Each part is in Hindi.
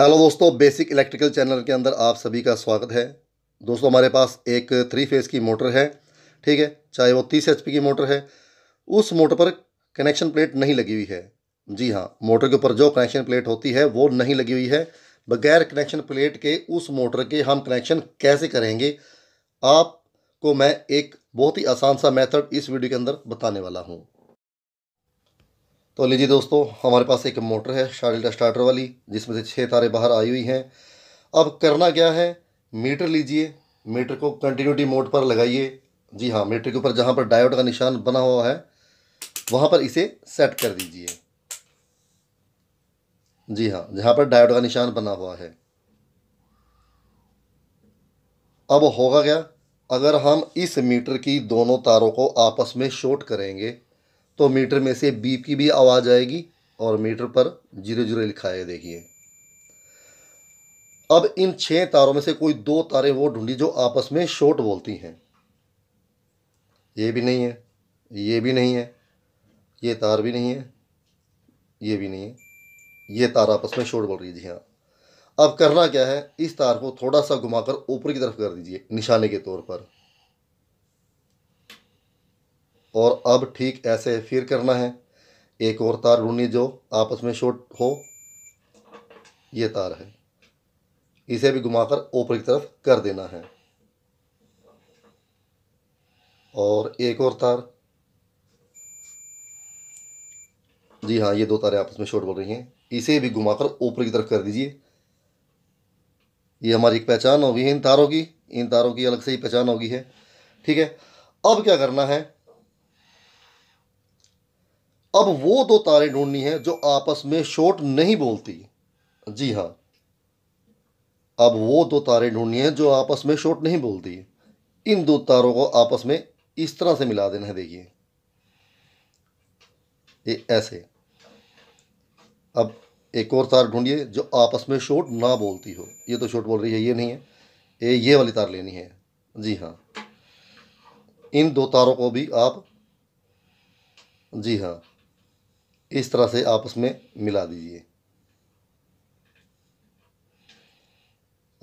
हेलो दोस्तों बेसिक इलेक्ट्रिकल चैनल के अंदर आप सभी का स्वागत है दोस्तों हमारे पास एक थ्री फेज़ की मोटर है ठीक है चाहे वो तीस एच की मोटर है उस मोटर पर कनेक्शन प्लेट नहीं लगी हुई है जी हाँ मोटर के ऊपर जो कनेक्शन प्लेट होती है वो नहीं लगी हुई है बगैर कनेक्शन प्लेट के उस मोटर के हम कनेक्शन कैसे करेंगे आपको मैं एक बहुत ही आसान सा मेथड इस वीडियो के अंदर बताने वाला हूँ तो लीजिए दोस्तों हमारे पास एक मोटर है शार्लिटा स्टार्टर वाली जिसमें से छः तारे बाहर आई हुई हैं अब करना क्या है मीटर लीजिए मीटर को कंटिन्यूटी मोड पर लगाइए जी हाँ मीटर के ऊपर जहाँ पर डायोड का निशान बना हुआ है वहाँ पर इसे सेट कर दीजिए जी हाँ जहाँ पर डायोड का निशान बना हुआ है अब होगा क्या अगर हम इस मीटर की दोनों तारों को आपस में शॉर्ट करेंगे तो मीटर में से बीप की भी आवाज़ आएगी और मीटर पर जीरो जीरो लिखा है देखिए अब इन छह तारों में से कोई दो तारे वो ढूंढी जो आपस में शॉर्ट बोलती हैं ये भी नहीं है ये भी नहीं है ये तार भी नहीं है ये भी नहीं है ये तार आपस में शॉर्ट बोल रही है जी हाँ अब करना क्या है इस तार को थोड़ा सा घुमाकर ऊपर की तरफ कर दीजिए निशाने के तौर पर और अब ठीक ऐसे फिर करना है एक और तार ढूंढनी जो आपस में शॉर्ट हो ये तार है इसे भी घुमाकर ऊपर की तरफ कर देना है और एक और तार जी हाँ ये दो तारे आपस में शॉर्ट बोल रही हैं इसे भी घुमाकर ऊपर की तरफ कर दीजिए ये हमारी एक पहचान होगी इन तारों की इन तारों की अलग से ही पहचान होगी है ठीक है अब क्या करना है अब वो दो तारे ढूंढनी है जो आपस में शॉर्ट नहीं बोलती जी हाँ अब वो दो तारे ढूंढनी है जो आपस में शॉर्ट नहीं बोलती इन दो तारों को आपस में इस तरह से मिला देना है देखिए ये ऐसे अब एक और तार ढूंढिए जो आपस में शॉर्ट ना बोलती हो ये तो शॉर्ट बोल रही है ये नहीं है ये ये वाली तार लेनी है जी हाँ इन दो तारों को भी आप जी हाँ इस तरह से आप उसमें मिला दीजिए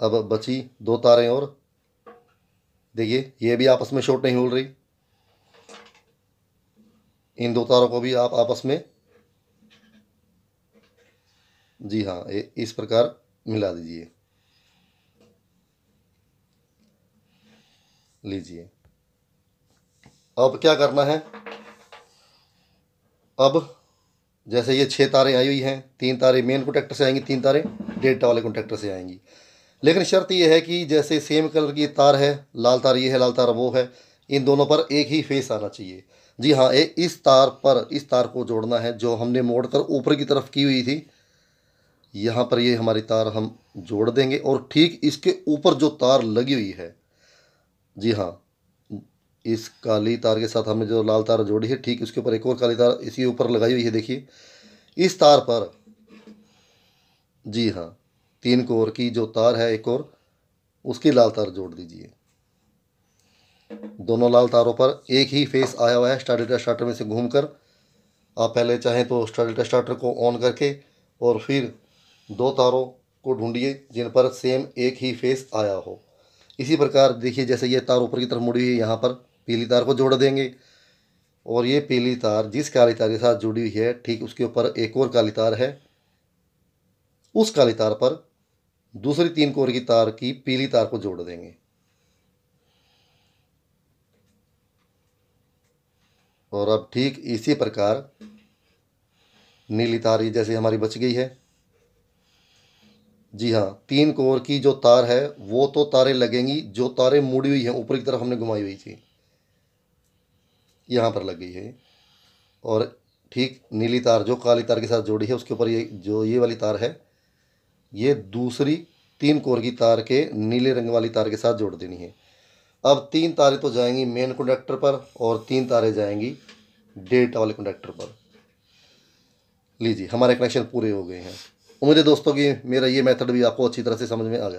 अब बची दो तारें और देखिए ये भी आपस में शॉर्ट नहीं हो रही इन दो तारों को भी आप आपस में जी हाँ इस प्रकार मिला दीजिए लीजिए अब क्या करना है अब जैसे ये छः तारें आई हुई हैं तीन तारें मेन कॉन्ट्रैक्टर से आएंगी तीन तारें डेल्टा वाले कॉन्ट्रैक्टर से आएंगी लेकिन शर्त ये है कि जैसे सेम कलर की तार है लाल तार ये है लाल तार वो है इन दोनों पर एक ही फेस आना चाहिए जी हाँ ए, इस तार पर इस तार को जोड़ना है जो हमने मोड़ कर ऊपर की तरफ की हुई थी यहाँ पर ये हमारी तार हम जोड़ देंगे और ठीक इसके ऊपर जो तार लगी हुई है जी हाँ इस काली तार के साथ हमने जो लाल तार जोड़ी है ठीक उसके ऊपर एक और काली तार इसी ऊपर लगाई हुई है देखिए इस तार पर जी हाँ तीन कोर की जो तार है एक और उसकी लाल तार जोड़ दीजिए दोनों लाल तारों पर एक ही फेस आया हुआ है स्टार डेटा स्टार्टर में से घूमकर आप पहले चाहें तो स्टार डेटा स्टार्टर को ऑन करके और फिर दो तारों को ढूंढिए जिन पर सेम एक ही फेस आया हो इसी प्रकार देखिए जैसे ये तार ऊपर की तरफ मुड़ी हुई है यहाँ पर पीली तार को जोड़ देंगे और ये पीली तार जिस काली तार के साथ जुड़ी हुई है ठीक उसके ऊपर एक और काली तार है उस काली तार पर दूसरी तीन कोर की तार की पीली तार को जोड़ देंगे और अब ठीक इसी प्रकार नीली तार ये जैसे हमारी बच गई है जी हाँ तीन कोर की जो तार है वो तो तारे लगेंगी जो तारे मुड़ी हुई हैं ऊपर की तरफ हमने घुमाई हुई थी यहाँ पर लग गई है और ठीक नीली तार जो काली तार के साथ जोड़ी है उसके ऊपर ये जो ये वाली तार है ये दूसरी तीन कोर की तार के नीले रंग वाली तार के साथ जोड़ देनी है अब तीन तारें तो जाएंगी मेन कंडक्टर पर और तीन तारें जाएंगी डेल्टा वाले कंडक्टर पर लीजिए हमारे कनेक्शन पूरे हो गए हैं उम्मीद है दोस्तों कि मेरा ये मेथड भी आपको अच्छी तरह से समझ में आ गया